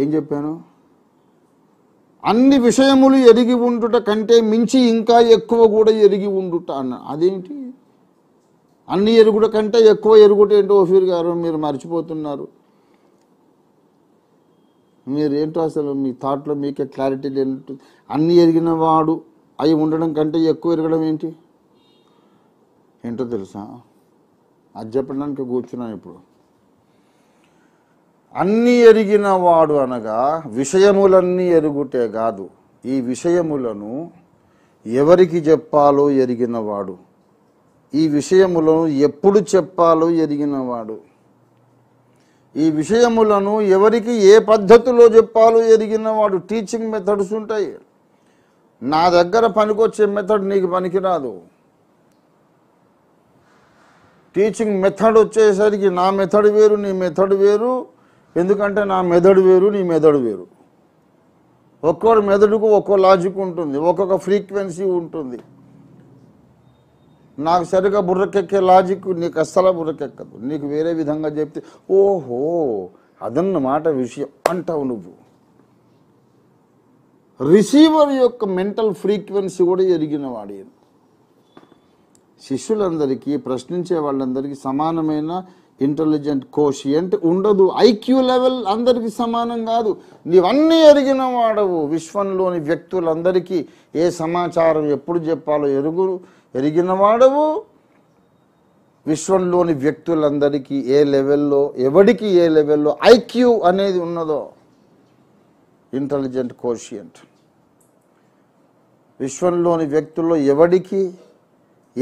ఏం చెప్పాను అన్ని విషయములు ఎరిగి ఉండుట కంటే మించి ఇంకా ఎక్కువ కూడా ఎరిగి ఉండుట అన్న అదేంటి అన్ని ఎరుగుట కంటే ఎక్కువ ఎరుగుట ఏంటో ఓఫీర్ గారు మీరు మర్చిపోతున్నారు మీరేంటో అసలు మీ థాట్లో మీకే క్లారిటీ లేనట్టు అన్ని ఎరిగిన వాడు అవి ఉండడం కంటే ఎక్కువ ఎరగడం ఏంటి ఏంటో తెలుసా అది చెప్పడానికి కూర్చున్నాను ఇప్పుడు అన్ని ఎరిగిన వాడు అనగా విషయములన్నీ ఎరుగుటే కాదు ఈ విషయములను ఎవరికి చెప్పాలో ఎరిగినవాడు ఈ విషయములను ఎప్పుడు చెప్పాలో ఎరిగినవాడు ఈ విషయములను ఎవరికి ఏ పద్ధతిలో చెప్పాలో ఎరిగినవాడు టీచింగ్ మెథడ్స్ ఉంటాయి నా దగ్గర పనికొచ్చే మెథడ్ నీకు పనికిరాదు టీచింగ్ మెథడ్ వచ్చేసరికి నా మెథడ్ వేరు నీ మెథడ్ వేరు ఎందుకంటే నా మెదడు వేరు నీ మెదడు వేరు ఒక్కొక్క మెదడుకు ఒక్కో లాజిక్ ఉంటుంది ఒక్కొక్క ఫ్రీక్వెన్సీ ఉంటుంది నాకు సరిగ్గా బుర్రకెక్కే లాజిక్ నీకు అస్సలు బుర్రకెక్కదు నీకు వేరే విధంగా చెప్తే ఓహో అదన్నమాట విషయం అంటావు నువ్వు రిసీవర్ యొక్క మెంటల్ ఫ్రీక్వెన్సీ కూడా ఎరిగిన వాడి శిష్యులందరికీ ప్రశ్నించే వాళ్ళందరికీ సమానమైన ఇంటెలిజెంట్ కోషియంట్ ఉండదు ఐక్యూ లెవెల్ అందరికీ సమానం కాదు నీవన్నీ ఎరిగిన వాడవు విశ్వంలోని వ్యక్తులందరికీ ఏ సమాచారం ఎప్పుడు చెప్పాలో ఎరుగురు ఎరిగిన వాడవు విశ్వంలోని వ్యక్తులందరికీ ఏ లెవెల్లో ఎవడికి ఏ లెవెల్లో ఐక్యూ అనేది ఉన్నదో ఇంటెలిజెంట్ కోషియంట్ విశ్వంలోని వ్యక్తుల్లో ఎవడికి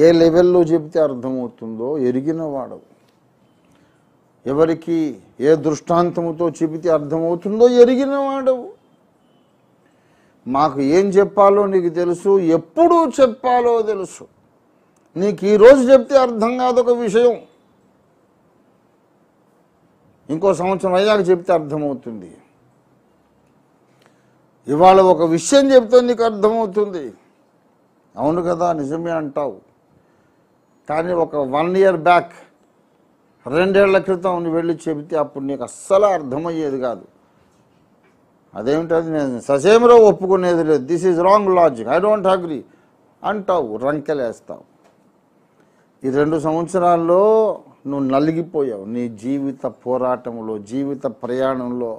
ఏ లెవెల్లో చెబితే అర్థమవుతుందో ఎరిగిన వాడవు ఎవరికి ఏ దృష్టాంతముతో చెబితే అర్థమవుతుందో ఎరిగిన వాడవు మాకు ఏం చెప్పాలో నీకు తెలుసు ఎప్పుడు చెప్పాలో తెలుసు నీకు ఈరోజు చెప్తే అర్థం కాదొక విషయం ఇంకో సంవత్సరం అయ్యాక చెప్తే అర్థమవుతుంది ఇవాళ ఒక విషయం చెప్తే నీకు అర్థమవుతుంది అవును కదా నిజమే అంటావు కానీ ఒక వన్ ఇయర్ బ్యాక్ రెండేళ్ల క్రితం వెళ్ళి చెబితే అప్పుడు నీకు అస్సలు అర్థమయ్యేది కాదు అదేమిటది నేను ససేమరో ఒప్పుకునేది లేదు this is wrong logic I don't agree అంటావు రంకెలేస్తావు ఈ రెండు సంవత్సరాల్లో నువ్వు నలిగిపోయావు నీ జీవిత పోరాటంలో జీవిత ప్రయాణంలో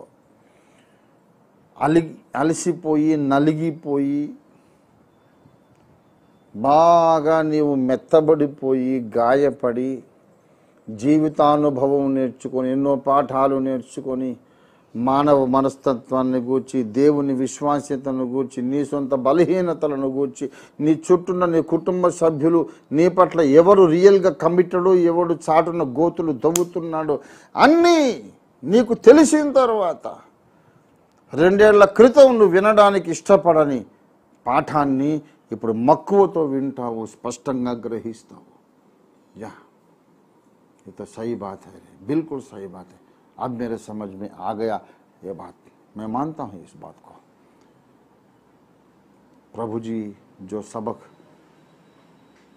అలి అలసిపోయి నలిగిపోయి బాగా నీవు మెత్తబడిపోయి గాయపడి జీవితానుభవం నేర్చుకొని ఎన్నో పాఠాలు నేర్చుకొని మానవ మనస్తత్వాన్ని గూర్చి దేవుని విశ్వాసతను గూర్చి నీ సొంత బలహీనతలను గూర్చి నీ చుట్టూన్న నీ కుటుంబ సభ్యులు నీ పట్ల ఎవరు రియల్గా కమిటెడు ఎవడు చాటున గోతులు దవ్వుతున్నాడు అన్నీ నీకు తెలిసిన తర్వాత రెండేళ్ల క్రితం నువ్వు వినడానికి ఇష్టపడని పాఠాన్ని ఇప్పుడు మక్కువతో వింటావు స్పష్టంగా గ్రహిస్తావు యా ये तो सही बात है बिल्कुल सही बात है अब मेरे समझ में आ गया ये बात मैं मानता हूँ इस बात को प्रभु जी जो सबक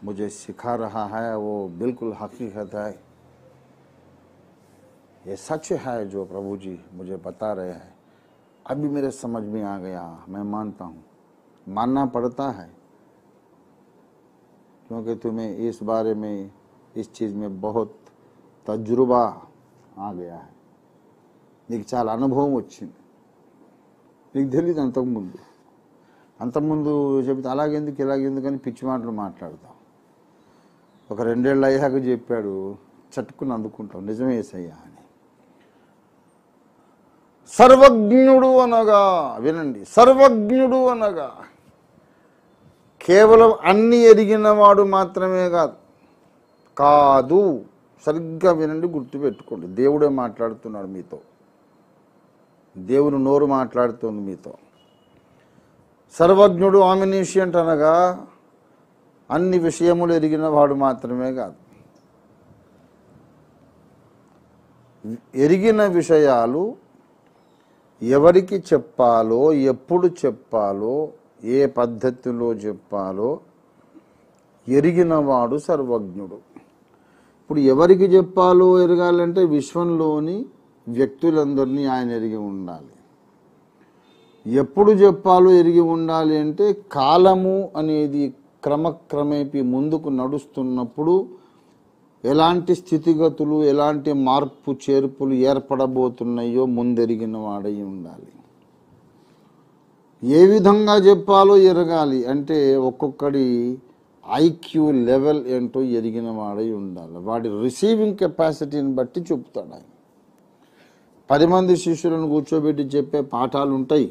मुझे सिखा रहा है वो बिल्कुल हकीकत है ये सच है जो प्रभु जी मुझे बता रहे हैं अभी मेरे समझ में आ गया मैं मानता हूँ मानना पड़ता है क्योंकि तुम्हें इस बारे में इस चीज़ में बहुत తజ్రుబా ఆ గయా నీకు చాలా అనుభవం వచ్చింది నీకు తెలియదు అంతకుముందు అంతకుముందు చెబితే అలాగెందుకు ఇలాగెందుకు అని పిచ్చి మాటలు మాట్లాడతాం ఒక రెండేళ్ళు అయ్యాక చెప్పాడు చట్టుకుని అందుకుంటాం నిజమే ఏసయ్యా అని సర్వజ్ఞుడు అనగా వినండి సర్వజ్ఞుడు అనగా కేవలం అన్ని ఎరిగినవాడు మాత్రమే కాదు కాదు సరిగ్గా వినండి గుర్తుపెట్టుకోండి దేవుడే మాట్లాడుతున్నాడు మీతో దేవుని నోరు మాట్లాడుతుంది మీతో సర్వజ్ఞుడు ఆమినీషియంట్ అనగా అన్ని విషయములు ఎరిగిన వాడు మాత్రమే కాదు ఎరిగిన విషయాలు ఎవరికి చెప్పాలో ఎప్పుడు చెప్పాలో ఏ పద్ధతిలో చెప్పాలో ఎరిగినవాడు సర్వజ్ఞుడు ఇప్పుడు ఎవరికి చెప్పాలో ఎరగాలంటే విశ్వంలోని వ్యక్తులందరినీ ఆయన ఎరిగి ఉండాలి ఎప్పుడు చెప్పాలో ఎరిగి ఉండాలి అంటే కాలము అనేది క్రమక్రమేపి ముందుకు నడుస్తున్నప్పుడు ఎలాంటి స్థితిగతులు ఎలాంటి మార్పు చేర్పులు ఏర్పడబోతున్నాయో ముందెరిగిన వాడై ఉండాలి ఏ విధంగా చెప్పాలో ఎరగాలి అంటే ఒక్కొక్కడి ఐక్యూ లెవెల్ ఏంటో ఎరిగిన వాడై ఉండాలి వాడి రిసీవింగ్ కెపాసిటీని బట్టి చెప్తాడు ఆయన పది మంది శిష్యులను కూర్చోబెట్టి చెప్పే పాఠాలు ఉంటాయి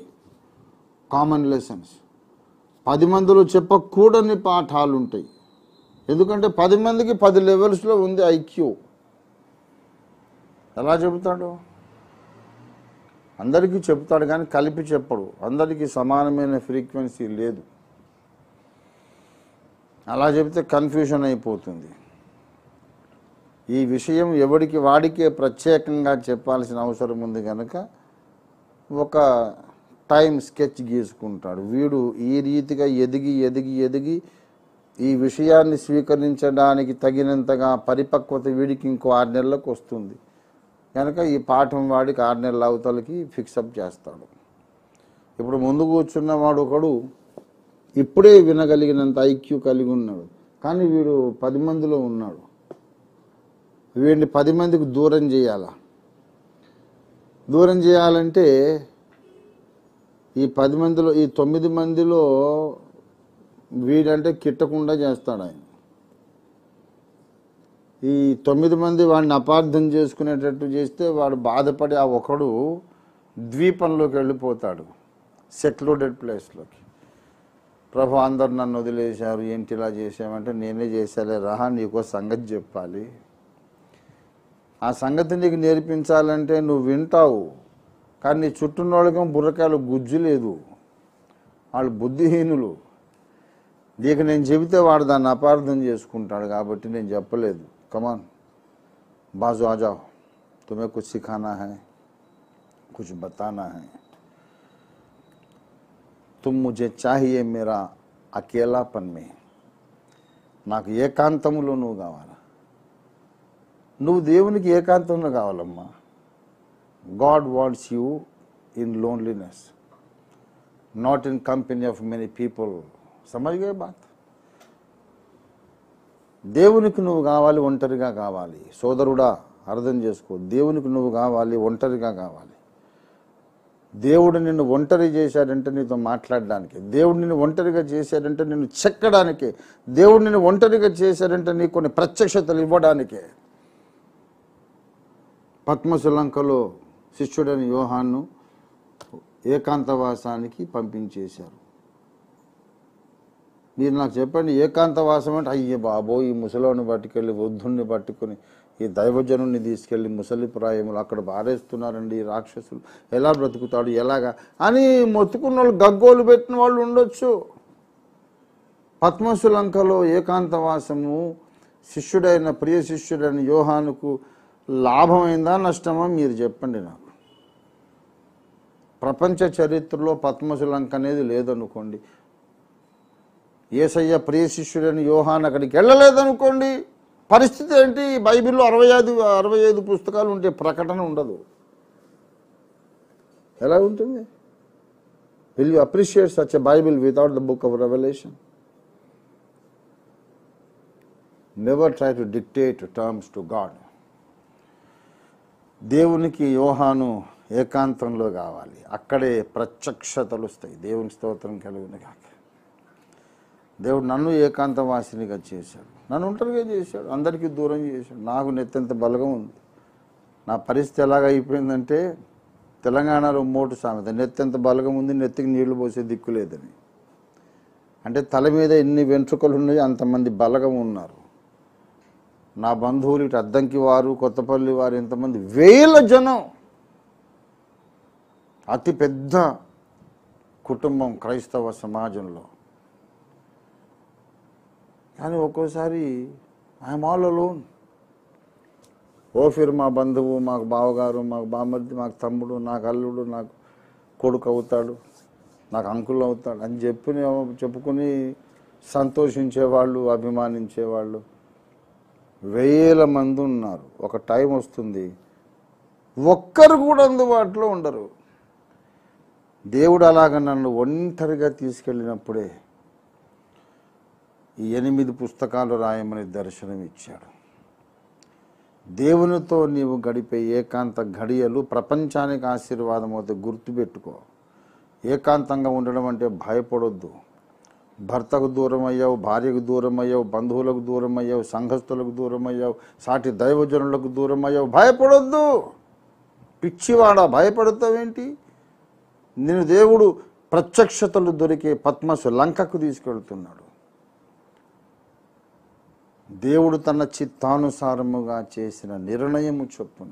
కామన్ లెసన్స్ పది మందిలో చెప్పకూడని పాఠాలు ఉంటాయి ఎందుకంటే పది మందికి పది లెవెల్స్లో ఉంది ఐక్యూ ఎలా చెబుతాడు అందరికీ చెప్తాడు కానీ కలిపి చెప్పడు అందరికీ సమానమైన ఫ్రీక్వెన్సీ లేదు అలా చెబితే కన్ఫ్యూజన్ అయిపోతుంది ఈ విషయం ఎవడికి వాడికే ప్రత్యేకంగా చెప్పాల్సిన అవసరం ఉంది కనుక ఒక టైం స్కెచ్ గీసుకుంటాడు వీడు ఈ రీతిగా ఎదిగి ఎదిగి ఎదిగి ఈ విషయాన్ని స్వీకరించడానికి తగినంతగా పరిపక్వత వీడికి ఇంకో ఆరు నెలలకు వస్తుంది కనుక ఈ పాఠం వాడికి ఆరు నెలల అవతలకి ఫిక్సప్ చేస్తాడు ఇప్పుడు ముందు కూర్చున్నవాడు ఒకడు ఇప్పుడే వినగలిగినంత ఐక్యూ కలిగి ఉన్నాడు కానీ వీడు పది మందిలో ఉన్నాడు వీడిని పది మందికి దూరం చేయాలా దూరం చేయాలంటే ఈ పది మందిలో ఈ తొమ్మిది మందిలో వీడంటే కిట్టకుండా చేస్తాడు ఆయన ఈ తొమ్మిది మంది వాడిని అపార్థం చేసుకునేటట్టు చేస్తే వాడు బాధపడి ఆ ఒకడు ద్వీపంలోకి వెళ్ళిపోతాడు సెక్లూడెడ్ ప్లేస్లోకి ప్రభు అందరు నన్ను వదిలేశారు ఏంటి ఇలా చేశామంటే నేనే చేశాలే రాహా నీకు సంగతి చెప్పాలి ఆ సంగతి నీకు నేర్పించాలంటే నువ్వు వింటావు కానీ నీ చుట్టూన్నోళ్ళకి బుర్రకాయలు గుజ్జు లేదు వాళ్ళు బుద్ధిహీనులు నీకు నేను చెబితే వాడు దాన్ని అపార్థం చేసుకుంటాడు కాబట్టి నేను చెప్పలేదు కమాన్ బాజు ఆజావు తుమే కుछ సిఖానా హై కుछ బతానా హై तुम मुझे चाहिए मेरा అకేలా పన్మే నాకు ఏకాంతములో నువ్వు కావాలి నువ్వు దేవునికి ఏకాంతంలో కావాలమ్మా God wants you in loneliness not in company of many people సమజ్గే బాత్ దేవునికి నువ్వు కావాలి ఒంటరిగా కావాలి సోదరుడా అర్థం చేసుకో దేవునికి నువ్వు కావాలి ఒంటరిగా కావాలి దేవుడు నిన్ను ఒంటరి చేశాడంటే నీతో మాట్లాడడానికి దేవుడు నిన్ను ఒంటరిగా చేశాడంటే నిన్ను చెక్కడానికి దేవుడు నిన్ను ఒంటరిగా చేశాడంటే నీ కొన్ని ప్రత్యక్షతలు ఇవ్వడానికి పద్మశులంకలో శిష్యుడని యోహాన్ను ఏకాంతవాసానికి పంపించేశారు మీరు నాకు చెప్పండి ఏకాంతవాసం అంటే అయ్యే బాబో ఈ ముసలోని పట్టుకెళ్ళి వద్దుని పట్టుకొని ఈ దైవజనుని తీసుకెళ్ళి ముసలి ప్రాయములు అక్కడ బారేస్తున్నారండి ఈ రాక్షసులు ఎలా బ్రతుకుతాడు ఎలాగా అని మొత్తుకున్న వాళ్ళు గగ్గోలు పెట్టిన వాళ్ళు ఉండొచ్చు పద్మశులంకలో ఏకాంతవాసము శిష్యుడైన ప్రియ శిష్యుడైన యోహానుకు లాభమైందా నష్టమా మీరు చెప్పండి నాకు ప్రపంచ చరిత్రలో పద్మశులంక అనేది లేదనుకోండి ఏసయ్య ప్రియ శిష్యుడైన యోహాన్ అక్కడికి వెళ్ళలేదనుకోండి పరిస్థితి ఏంటి బైబిల్లో అరవై ఐదు అరవై ఐదు పుస్తకాలు ఉంటే ప్రకటన ఉండదు ఎలా ఉంటుంది will you appreciate such a Bible without the Book of Revelation never try to dictate terms to God దేవునికి యోహాను ఏకాంతంలో కావాలి అక్కడే ప్రత్యక్షతలు వస్తాయి దేవుని స్తోత్రం కలుగుని కాక దేవుడు నన్ను ఏకాంతవాసినిగా చేశాడు నన్ను ఒంటరిగా చేశాడు అందరికీ దూరం చేశాడు నాకు నెత్తంత బలగం ఉంది నా పరిస్థితి అయిపోయిందంటే తెలంగాణలో మోటు సామెత నెత్తంత బలగం ఉంది నెత్తికి నీళ్లు పోసే దిక్కు లేదని అంటే తల మీద ఎన్ని వెంట్రుకలు ఉన్నాయో అంతమంది బలగం ఉన్నారు నా బంధువులు ఇటు అద్దంకి వారు కొత్తపల్లి వారు ఎంతమంది వేల జనం అతి పెద్ద కుటుంబం క్రైస్తవ సమాజంలో కానీ ఒక్కోసారి ఐఎమ్ ఆల్ అలోన్ ఓఫిర్ మా బంధువు మాకు బావగారు మాకు బామర్ది మాకు తమ్ముడు నాకు అల్లుడు నాకు కొడుకు అవుతాడు నాకు అంకుల్ అవుతాడు అని చెప్పి చెప్పుకుని సంతోషించేవాళ్ళు అభిమానించేవాళ్ళు వేల మంది ఉన్నారు ఒక టైం వస్తుంది ఒక్కరు కూడా అందుబాటులో ఉండరు దేవుడు అలాగ నన్ను ఒంటరిగా తీసుకెళ్ళినప్పుడే ఎనిమిది పుస్తకాలు రాయమని దర్శనం ఇచ్చాడు దేవునితో నీవు గడిపే ఏకాంత ఘడియలు ప్రపంచానికి ఆశీర్వాదం అవుతే గుర్తుపెట్టుకో ఏకాంతంగా ఉండడం అంటే భయపడొద్దు భర్తకు దూరం అయ్యావు భార్యకు దూరం అయ్యావు బంధువులకు దూరం అయ్యావు సంఘస్థులకు దూరం అయ్యావు సాటి దైవజనులకు దూరం అయ్యావు భయపడొద్దు పిచ్చివాడా భయపడతావేంటి నేను దేవుడు ప్రత్యక్షతలు దొరికే పద్మసు లంకకు తీసుకెళ్తున్నాడు దేవుడు తన చిత్తానుసారముగా చేసిన నిర్ణయము చొప్పున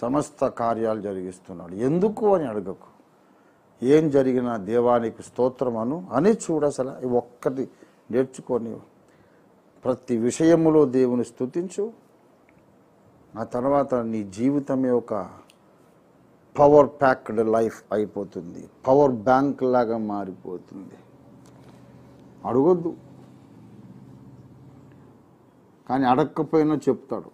సమస్త కార్యాలు జరిగిస్తున్నాడు ఎందుకు అని అడగకు ఏం జరిగిన దేవానికి స్తోత్రమను అని చూడ అసలు ఒక్కటి నేర్చుకొని ప్రతి విషయములో దేవుని స్థుతించు ఆ తర్వాత నీ జీవితమే ఒక పవర్ ప్యాక్డ్ లైఫ్ అయిపోతుంది పవర్ బ్యాంక్ లాగా మారిపోతుంది అడగొద్దు కానీ అడగకపోయినా చెప్తాడు